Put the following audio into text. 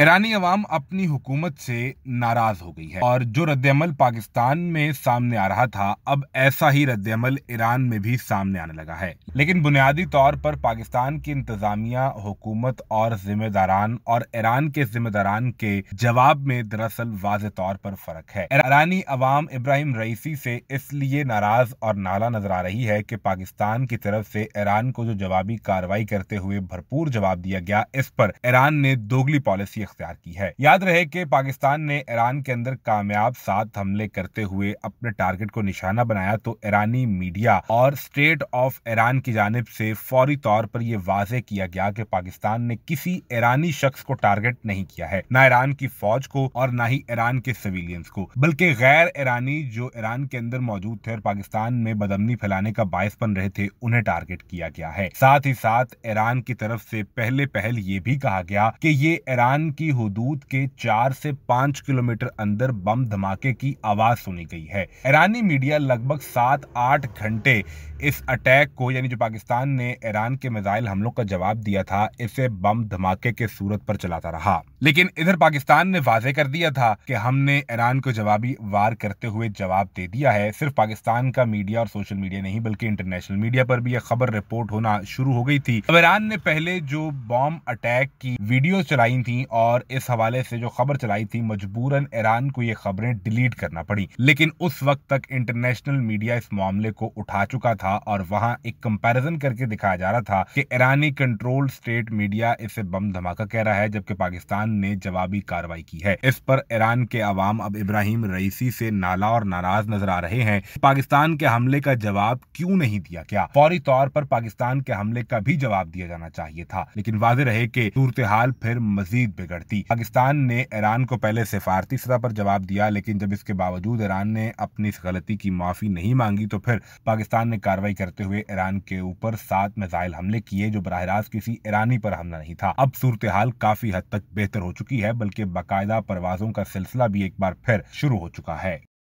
ईरानी अवाम अपनी हुकूमत से नाराज हो गई है और जो रद्दमल पाकिस्तान में सामने आ रहा था अब ऐसा ही रद्दमल ईरान में भी सामने आने लगा है लेकिन बुनियादी तौर पर पाकिस्तान की इंतजामिया हुकूमत और जिम्मेदारान और ईरान के जिम्मेदारान के जवाब में दरअसल वाज तौर पर फर्क है ईरानी अवाम इब्राहिम रईसी से इसलिए नाराज और नाला नजर आ रही है की पाकिस्तान की तरफ से ईरान को जो जवाबी कार्रवाई करते हुए भरपूर जवाब दिया गया इस पर ईरान ने दोगली पॉलिसी अख्तियार की है याद रहे कि पाकिस्तान ने ईरान के अंदर कामयाब सात हमले करते हुए अपने टारगेट को निशाना बनाया तो ईरानी मीडिया और स्टेट ऑफ ईरान की जानब से फौरी तौर पर यह वाजे किया गया कि पाकिस्तान ने किसी ईरानी शख्स को टारगेट नहीं किया है न ईरान की फौज को और न ही ईरान के सिविलियंस को बल्कि गैर ईरानी जो ईरान के अंदर मौजूद थे और पाकिस्तान में बदमनी फैलाने का बायस बन रहे थे उन्हें टारगेट किया गया है साथ ही साथ ईरान की तरफ से पहले पहल ये भी कहा गया कि ये ईरान की हदूद के चार से पाँच किलोमीटर अंदर बम धमाके की आवाज सुनी गई है ईरानी मीडिया लगभग सात आठ घंटे इस अटैक को यानी जो पाकिस्तान ने ईरान के मिजाइल हमलों का जवाब दिया था इसे बम धमाके के सूरत पर चलाता रहा लेकिन इधर पाकिस्तान ने वाजे कर दिया था कि हमने ईरान को जवाबी वार करते हुए जवाब दे दिया है सिर्फ पाकिस्तान का मीडिया और सोशल मीडिया नहीं बल्कि इंटरनेशनल मीडिया पर भी यह खबर रिपोर्ट होना शुरू हो गई थी ईरान ने पहले जो बॉम्ब अटैक की वीडियो चलाई थी और और इस हवाले से जो खबर चलाई थी मजबूरन ईरान को ये खबरें डिलीट करना पड़ी लेकिन उस वक्त तक इंटरनेशनल मीडिया इस मामले को उठा चुका था और वहां एक कंपैरिजन करके दिखाया जा रहा था कि ईरानी कंट्रोल स्टेट मीडिया इसे बम धमाका कह रहा है जबकि पाकिस्तान ने जवाबी कार्रवाई की है इस पर ईरान के अवाम अब इब्राहिम रईसी से नाला और नाराज नजर आ रहे हैं पाकिस्तान के हमले का जवाब क्यों नहीं दिया क्या फौरी तौर पर पाकिस्तान के हमले का भी जवाब दिया जाना चाहिए था लेकिन वाज रहे की सूरत हाल फिर मजीद बिगड़ लड़ती पाकिस्तान ने ईरान को पहले सिफारती सतह पर जवाब दिया लेकिन जब इसके बावजूद ईरान ने अपनी इस गलती की माफी नहीं मांगी तो फिर पाकिस्तान ने कार्रवाई करते हुए ईरान के ऊपर सात मिसाइल हमले किए जो बरह रास्त किसी ईरानी पर हमला नहीं था अब सूरत हाल काफी हद तक बेहतर हो चुकी है बल्कि बाकायदा परवाजों का सिलसिला भी एक बार फिर शुरू हो चुका है